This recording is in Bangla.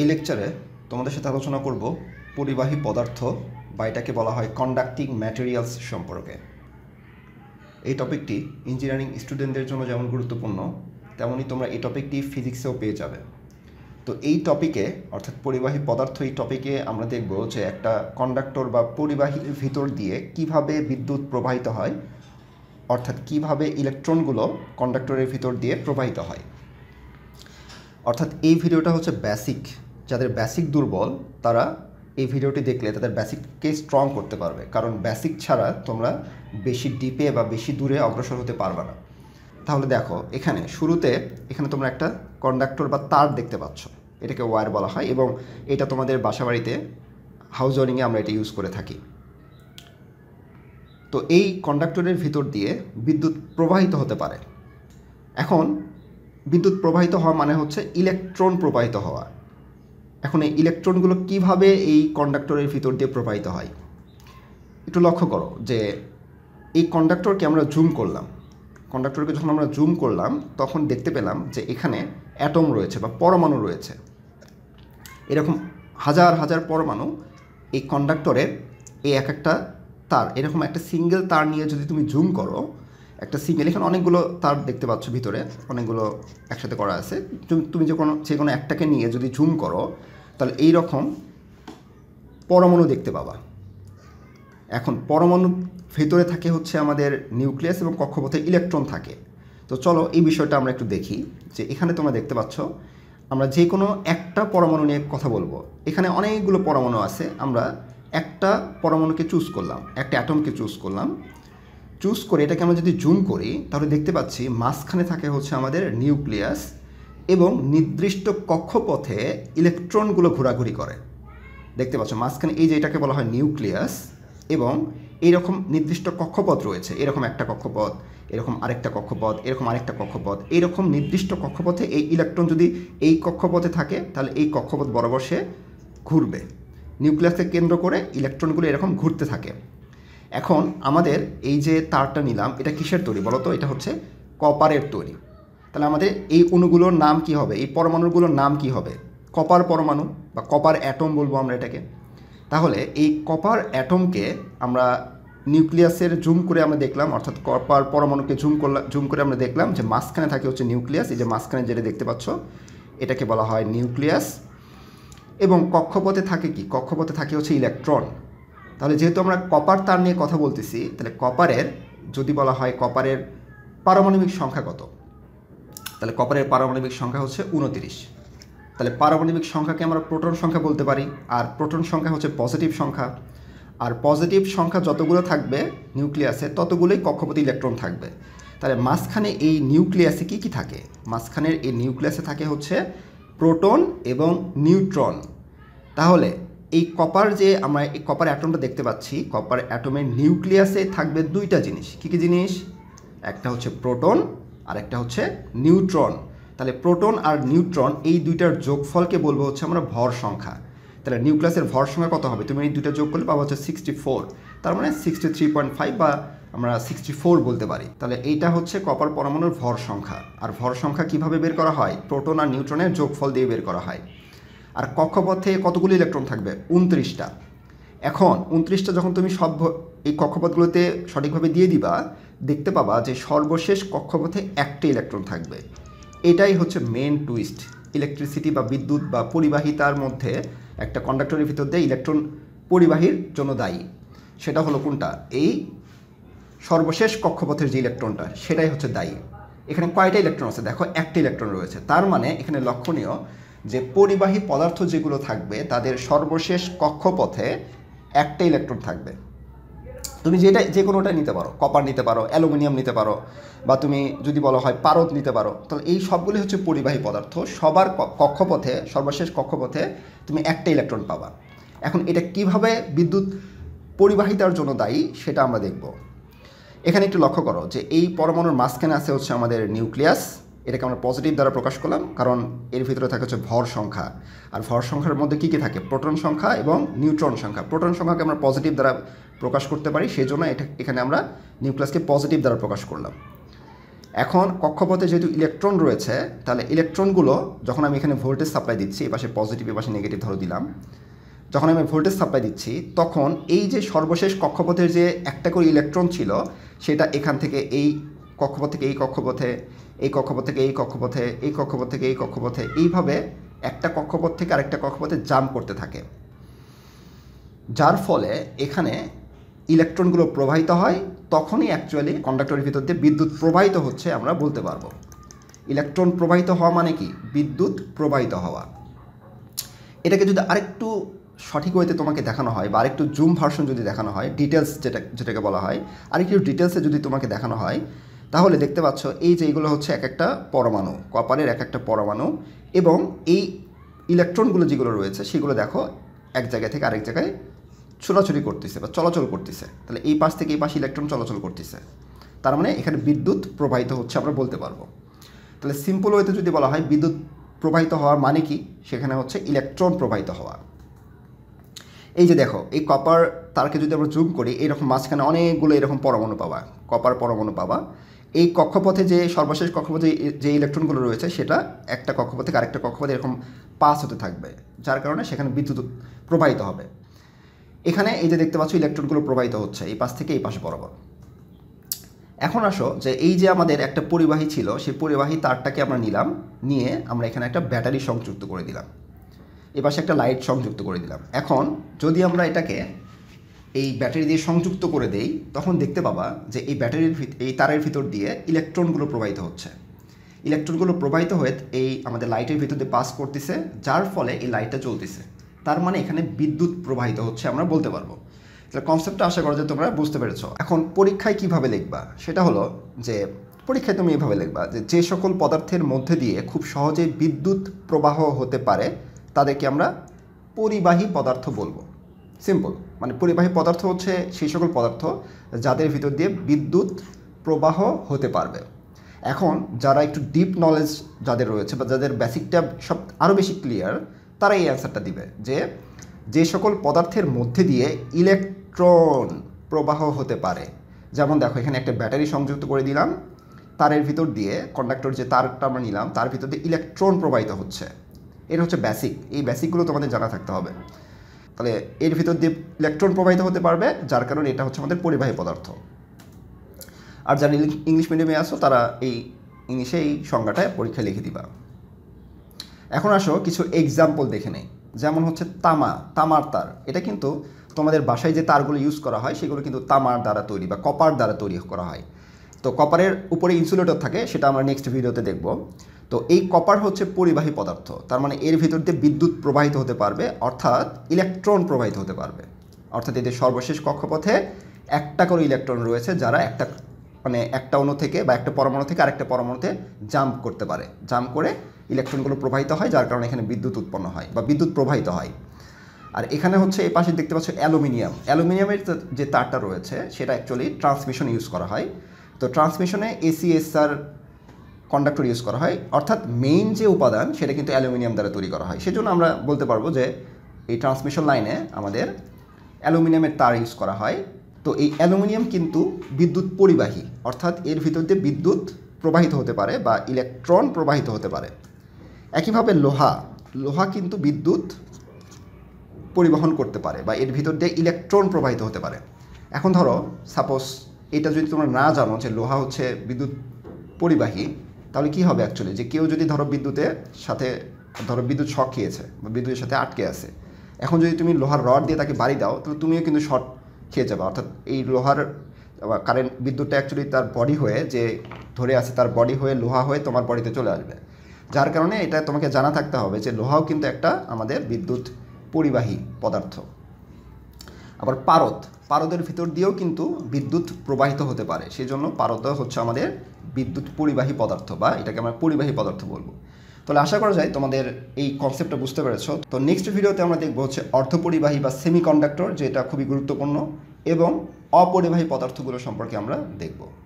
এই লেকচারে তোমাদের সাথে আলোচনা করব পরিবাহী পদার্থ বা এটাকে বলা হয় কন্ডাক্টিং ম্যাটেরিয়ালস সম্পর্কে এই টপিকটি ইঞ্জিনিয়ারিং স্টুডেন্টদের জন্য যেমন গুরুত্বপূর্ণ তেমনই তোমরা এই টপিকটি ফিজিক্সেও পেয়ে যাবে তো এই টপিকে অর্থাৎ পরিবাহী পদার্থ এই টপিকে আমরা দেখব যে একটা কন্ডাক্টর বা পরিবাহীর ভিতর দিয়ে কিভাবে বিদ্যুৎ প্রবাহিত হয় অর্থাৎ কিভাবে ইলেকট্রনগুলো কন্ডাক্টরের ভিতর দিয়ে প্রবাহিত হয় অর্থাৎ এই ভিডিওটা হচ্ছে বেসিক যাদের বেসিক দুর্বল তারা এই ভিডিওটি দেখলে তাদের বেসিককে স্ট্রং করতে পারবে কারণ বেসিক ছাড়া তোমরা বেশি ডিপে বা বেশি দূরে অগ্রসর হতে পারবে না তাহলে দেখো এখানে শুরুতে এখানে তোমরা একটা কন্ডাক্টর বা তার দেখতে পাচ্ছ এটাকে ওয়ার বলা হয় এবং এটা তোমাদের বাসাবাড়িতে হাউস ওয়ারিংয়ে আমরা এটা ইউজ করে থাকি তো এই কন্ডাক্টরের ভিতর দিয়ে বিদ্যুৎ প্রবাহিত হতে পারে এখন বিদ্যুৎ প্রবাহিত হওয়া মানে হচ্ছে ইলেকট্রন প্রবাহিত হওয়া এখন এই ইলেকট্রনগুলো কিভাবে এই কন্ডাক্টরের ভিতর দিয়ে প্রবাহিত হয় একটু লক্ষ্য করো যে এই কন্ডাক্টরকে আমরা জুম করলাম কন্ডাক্টরকে যখন আমরা জুম করলাম তখন দেখতে পেলাম যে এখানে অ্যাটম রয়েছে বা পরমাণু রয়েছে এরকম হাজার হাজার পরমাণু এই কন্ডাক্টরের এই এক একটা তার এরকম একটা সিঙ্গেল তার নিয়ে যদি তুমি জুম করো একটা সিঙ্গেল এখানে অনেকগুলো তার দেখতে পাচ্ছ ভিতরে অনেকগুলো একসাথে করা আছে তুমি যে কোনো যে কোনো একটাকে নিয়ে যদি ঝুম করো তাহলে এই রকম পরমাণু দেখতে পাবা এখন পরমাণু ভেতরে থাকে হচ্ছে আমাদের নিউক্লিয়াস এবং কক্ষপথে ইলেকট্রন থাকে তো চলো এই বিষয়টা আমরা একটু দেখি যে এখানে তোমরা দেখতে পাচ্ছ আমরা যে কোনো একটা পরমাণু নিয়ে কথা বলবো এখানে অনেকগুলো পরমাণু আছে আমরা একটা পরমাণুকে চুজ করলাম একটা অ্যাটমকে চুজ করলাম চুজ করে এটাকে আমরা যদি জুম করি তাহলে দেখতে পাচ্ছি মাঝখানে থাকে হচ্ছে আমাদের নিউক্লিয়াস এবং নির্দিষ্ট কক্ষপথে ইলেকট্রনগুলো ঘোরাঘুরি করে দেখতে পাচ্ছ মাঝখানে এই যে এটাকে বলা হয় নিউক্লিয়াস এবং এইরকম নির্দিষ্ট কক্ষপথ রয়েছে এরকম একটা কক্ষপথ এরকম আরেকটা কক্ষপথ এরকম আরেকটা কক্ষপথ এইরকম নির্দিষ্ট কক্ষপথে এই ইলেকট্রন যদি এই কক্ষপথে থাকে তাহলে এই কক্ষপথ বরাবর সে ঘুরবে নিউক্লিয়াসকে কেন্দ্র করে ইলেকট্রনগুলো এরকম ঘুরতে থাকে এখন আমাদের এই যে তারটা নিলাম এটা কিসের তৈরি বলতো তো এটা হচ্ছে কপারের তৈরি তাহলে আমাদের এই অণুগুলোর নাম কি হবে এই পরমাণুগুলোর নাম কি হবে কপার পরমাণু বা কপার অ্যাটম বলবো আমরা এটাকে তাহলে এই কপার অ্যাটমকে আমরা নিউক্লিয়াসের জুম করে আমরা দেখলাম অর্থাৎ কপার পরমাণুকে জুম করলাম জুম করে আমরা দেখলাম যে মাঝখানে থাকে হচ্ছে নিউক্লিয়াস এই যে মাঝখানে যেটা দেখতে পাচ্ছ এটাকে বলা হয় নিউক্লিয়াস এবং কক্ষপথে থাকে কি কক্ষপথে থাকে হচ্ছে ইলেকট্রন তাহলে যেহেতু আমরা কপার তার নিয়ে কথা বলতেছি তাহলে কপারের যদি বলা হয় কপারের পারমাণবিক সংখ্যা কত তাহলে কপারের পারমাণবিক সংখ্যা হচ্ছে উনতিরিশ তাহলে পারমাণবিক সংখ্যাকে আমরা প্রোটন সংখ্যা বলতে পারি আর প্রোটন সংখ্যা হচ্ছে পজিটিভ সংখ্যা আর পজিটিভ সংখ্যা যতগুলো থাকবে নিউক্লিয়াসে ততগুলোই কক্ষপতি ইলেকট্রন থাকবে তাহলে মাঝখানে এই নিউক্লিয়াসে কি কি থাকে মাঝখানের এই নিউক্লিয়াসে থাকে হচ্ছে প্রোটন এবং নিউট্রন তাহলে এই কপার যে আমরা এই কপার অ্যাটমটা দেখতে পাচ্ছি কপার অ্যাটমের নিউক্লিয়াসে থাকবে দুইটা জিনিস কী কী জিনিস একটা হচ্ছে প্রোটন আর একটা হচ্ছে নিউট্রন তাহলে প্রোটন আর নিউট্রন এই দুইটার যোগফলকে বলবো হচ্ছে আমরা ভর সংখ্যা তাহলে নিউক্লিয়াসের ভর সংখ্যা কত হবে তুমি এই দুইটা যোগ করলে পাবো হচ্ছে সিক্সটি ফোর তার মানে সিক্সটি থ্রি পয়েন্ট ফাইভ বা আমরা সিক্সটি ফোর বলতে পারি তাহলে এইটা হচ্ছে কপার পরমাণুর ভর সংখ্যা আর ভর সংখ্যা কিভাবে বের করা হয় প্রোটন আর নিউট্রনের যোগফল দিয়ে বের করা হয় আর কক্ষপথে কতগুলো ইলেকট্রন থাকবে উনত্রিশটা এখন উনত্রিশটা যখন তুমি সব এই কক্ষপথগুলোতে সঠিকভাবে দিয়ে দিবা দেখতে পাবা যে সর্বশেষ কক্ষপথে একটি ইলেকট্রন থাকবে এটাই হচ্ছে মেন টুইস্ট ইলেকট্রিসিটি বা বিদ্যুৎ বা পরিবাহিতার মধ্যে একটা কন্ডাক্টরের ভিতর দিয়ে ইলেকট্রন পরিবাহীর জন্য দায়ী সেটা হলো কোনটা এই সর্বশেষ কক্ষপথের যে ইলেকট্রনটা সেটাই হচ্ছে দায়ী এখানে কয়টা ইলেকট্রন আছে দেখো একটা ইলেকট্রন রয়েছে তার মানে এখানে লক্ষণীয় যে পরিবাহী পদার্থ যেগুলো থাকবে তাদের সর্বশেষ কক্ষপথে একটা ইলেকট্রন থাকবে তুমি যেটা যে কোনোটা নিতে পারো কপার নিতে পারো অ্যালুমিনিয়াম নিতে পারো বা তুমি যদি বলা হয় পারদ নিতে পারো তাহলে এই সবগুলি হচ্ছে পরিবাহী পদার্থ সবার কক্ষপথে সর্বশেষ কক্ষপথে তুমি একটা ইলেকট্রন পাবা এখন এটা কিভাবে বিদ্যুৎ পরিবাহিতার জন্য দায়ী সেটা আমরা দেখব এখানে একটু লক্ষ্য করো যে এই পরমাণুর মাঝখানে আছে হচ্ছে আমাদের নিউক্লিয়াস এটাকে আমরা পজিটিভ দ্বারা প্রকাশ করলাম কারণ এর ভিতরে থাকে হচ্ছে ভর সংখ্যা আর ভর সংখ্যার মধ্যে কী কী থাকে প্রোটন সংখ্যা এবং নিউট্রন সংখ্যা প্রোটন সংখ্যাকে আমরা পজিটিভ দ্বারা প্রকাশ করতে পারি সেই জন্য এটা এখানে আমরা নিউক্লিয়াসকে পজিটিভ দ্বারা প্রকাশ করলাম এখন কক্ষপথে যেহেতু ইলেকট্রন রয়েছে তাহলে ইলেকট্রনগুলো যখন আমি এখানে ভোল্টেজ সাপ্লাই দিচ্ছি এপাশে পজিটিভ এপাশে নেগেটিভ ধরো দিলাম যখন আমি ভোল্টেজ সাপ্লাই দিচ্ছি তখন এই যে সর্বশেষ কক্ষপথের যে একটা করে ইলেকট্রন ছিল সেটা এখান থেকে এই কক্ষপথ থেকে এই কক্ষপথে এই কক্ষপথ থেকে এই কক্ষপথে এই কক্ষপথ থেকে এই কক্ষপথে এইভাবে একটা কক্ষপথ থেকে আরেকটা কক্ষপথে জাম্প করতে থাকে যার ফলে এখানে ইলেকট্রনগুলো প্রবাহিত হয় তখনই অ্যাকচুয়ালি কন্ডাক্টরের ভিতর দিয়ে বিদ্যুৎ প্রবাহিত হচ্ছে আমরা বলতে পারবো ইলেকট্রন প্রবাহিত হওয়া মানে কি বিদ্যুৎ প্রবাহিত হওয়া এটাকে যদি আরেকটু সঠিক ওয়েতে তোমাকে দেখানো হয় বা আরেকটু জুম ভার্সন যদি দেখানো হয় ডিটেলস যেটা যেটাকে বলা হয় আরেকটু ডিটেলসে যদি তোমাকে দেখানো হয় তাহলে দেখতে পাচ্ছ এই যে এইগুলো হচ্ছে এক একটা পরমাণু কপারের এক একটা পরমাণু এবং এই ইলেকট্রনগুলো যেগুলো রয়েছে সেগুলো দেখো এক জায়গা থেকে আরেক জায়গায় ছোটাছুটি করতেছে বা চলাচল করতেছে তাহলে এই পাশ থেকে এই পাশে ইলেকট্রন চলাচল করতেছে তার মানে এখানে বিদ্যুৎ প্রবাহিত হচ্ছে আমরা বলতে পারবো তাহলে সিম্পল ওয়েতে যদি বলা হয় বিদ্যুৎ প্রবাহিত হওয়ার মানে কি সেখানে হচ্ছে ইলেকট্রন প্রবাহিত হওয়া এই যে দেখো এই কপার তারকে যদি আমরা জুম করি এরকম মাঝখানে অনেকগুলো এরকম পরমাণু পাবা কপার পরমাণু পাবা এই কক্ষপথে যে সর্বশেষ কক্ষপথে যে ইলেকট্রনগুলো রয়েছে সেটা একটা কক্ষপথে আরেকটা কক্ষপথে এরকম পাস হতে থাকবে যার কারণে সেখানে বিদ্যুৎ প্রবাহিত হবে এখানে এই যে দেখতে পাচ্ছ ইলেকট্রনগুলো প্রবাহিত হচ্ছে এই পাশ থেকে এই পাশ বরাবর এখন আসো যে এই যে আমাদের একটা পরিবাহী ছিল সেই পরিবাহী তারটাকে আমরা নিলাম নিয়ে আমরা এখানে একটা ব্যাটারি সংযুক্ত করে দিলাম এ পাশে একটা লাইট সংযুক্ত করে দিলাম এখন যদি আমরা এটাকে এই ব্যাটারি দিয়ে সংযুক্ত করে দেই তখন দেখতে পাবা যে এই ব্যাটারির এই তারের ভিতর দিয়ে ইলেকট্রনগুলো প্রবাহিত হচ্ছে ইলেকট্রনগুলো প্রবাহিত হয়ে এই আমাদের লাইটের ভিতর দিয়ে পাস করতেছে যার ফলে এই লাইটটা চলতেছে তার মানে এখানে বিদ্যুৎ প্রবাহিত হচ্ছে আমরা বলতে পারবো তাহলে কনসেপ্টটা আশা করা যে তোমরা বুঝতে পেরেছ এখন পরীক্ষায় কিভাবে লিখবা সেটা হলো যে পরীক্ষায় তুমি এভাবে লিখবা যে যে সকল পদার্থের মধ্যে দিয়ে খুব সহজে বিদ্যুৎ প্রবাহ হতে পারে তাদেরকে আমরা পরিবাহী পদার্থ বলবো সিম্পল মানে পরিবাহী পদার্থ হচ্ছে সেই সকল পদার্থ যাদের ভিতর দিয়ে বিদ্যুৎ প্রবাহ হতে পারবে এখন যারা একটু ডিপ নলেজ যাদের রয়েছে বা যাদের বেসিকটা সব আরও বেশি ক্লিয়ার তারা এই অ্যান্সারটা দিবে যে যে সকল পদার্থের মধ্যে দিয়ে ইলেকট্রন প্রবাহ হতে পারে যেমন দেখো এখানে একটা ব্যাটারি সংযুক্ত করে দিলাম তারের ভিতর দিয়ে কন্ডাক্টর যে তারটা আমরা নিলাম তার ভিতর দিয়ে ইলেকট্রন প্রবাহিত হচ্ছে এটা হচ্ছে বেসিক এই বেসিকগুলো তোমাদের জানা থাকতে হবে তাহলে মানে এর ভিতর দিয়ে ইলেকট্রন প্রবাহিত হতে পারবে যার কারণে এটা হচ্ছে আমাদের পরিবাহী পদার্থ আর যারা ইংলিশ মিডিয়ামে আসো তারা এই ইংলিশে এই সংজ্ঞাটায় পরীক্ষায় লিখে দিবা এখন আসো কিছু এক্সাম্পল দেখে নেই যেমন হচ্ছে তামা তামার তার এটা কিন্তু তোমাদের বাসায় যে তারগুলো ইউজ করা হয় সেগুলো কিন্তু তামার দ্বারা তৈরি বা কপার দ্বারা তৈরি করা হয় তো কপারের উপরে ইনসুলেটর থাকে সেটা আমরা নেক্সট ভিডিওতে দেখব তো এই কপার হচ্ছে পরিবাহী পদার্থ তার মানে এর ভিতর দিয়ে বিদ্যুৎ প্রবাহিত হতে পারবে অর্থাৎ ইলেকট্রন প্রবাহিত হতে পারবে অর্থাৎ এদের সর্বশেষ কক্ষপথে একটা করে ইলেকট্রন রয়েছে যারা একটা মানে একটা অণু থেকে বা একটা পরমাণু থেকে আরেকটা পরমাণুতে জাম্প করতে পারে জাম্প করে ইলেকট্রনগুলো প্রবাহিত হয় যার কারণে এখানে বিদ্যুৎ উৎপন্ন হয় বা বিদ্যুৎ প্রবাহিত হয় আর এখানে হচ্ছে এই পাশে দেখতে পাচ্ছ অ্যালুমিনিয়াম অ্যালুমিনিয়ামের যে তারটা রয়েছে সেটা অ্যাকচুয়ালি ট্রান্সমিশন ইউজ করা হয় তো ট্রান্সমিশনে এসিএসআর কন্ডাক্টর ইউজ করা হয় অর্থাৎ মেইন যে উপাদান সেটা কিন্তু অ্যালুমিনিয়াম দ্বারা তৈরি করা হয় সেজন্য আমরা বলতে পারবো যে এই ট্রান্সমিশন লাইনে আমাদের অ্যালুমিনিয়ামের তার ইউজ করা হয় তো এই অ্যালুমিনিয়াম কিন্তু বিদ্যুৎ পরিবাহী অর্থাৎ এর ভিতর দিয়ে বিদ্যুৎ প্রবাহিত হতে পারে বা ইলেকট্রন প্রবাহিত হতে পারে একইভাবে লোহা লোহা কিন্তু বিদ্যুৎ পরিবহন করতে পারে বা এর ভিতর দিয়ে ইলেকট্রন প্রবাহিত হতে পারে এখন ধরো সাপোজ এটা যদি তোমরা না জানো যে লোহা হচ্ছে বিদ্যুৎ পরিবাহী তাহলে কি হবে অ্যাকচুয়ালি যে কেউ যদি ধরো বিদ্যুতের সাথে ধরো বিদ্যুৎ শক খেয়েছে বা বিদ্যুতের সাথে আটকে আছে এখন যদি তুমি লোহার রড দিয়ে তাকে বাড়ি দাও তাহলে তুমিও কিন্তু শর্ট খেয়ে যাবে অর্থাৎ এই লোহার কারেন্ট বিদ্যুৎটা অ্যাকচুয়ালি তার বডি হয়ে যে ধরে আছে তার বডি হয়ে লোহা হয়ে তোমার বডিতে চলে আসবে যার কারণে এটা তোমাকে জানা থাকতে হবে যে লোহাও কিন্তু একটা আমাদের বিদ্যুৎ পরিবাহী পদার্থ আবার পারত পারদের ভিতর দিয়েও কিন্তু বিদ্যুৎ প্রবাহিত হতে পারে সেই জন্য পারদ হচ্ছে আমাদের বিদ্যুৎ পরিবাহী পদার্থ বা এটাকে আমরা পরিবাহী পদার্থ বলবো তাহলে আশা করা যায় তোমাদের এই কনসেপ্টটা বুঝতে পেরেছ তো নেক্সট ভিডিওতে আমরা দেখবো হচ্ছে অর্ধপরিবাহী বা সেমিকন্ডাক্টর যেটা খুবই গুরুত্বপূর্ণ এবং অপরিবাহী পদার্থগুলো সম্পর্কে আমরা দেখবো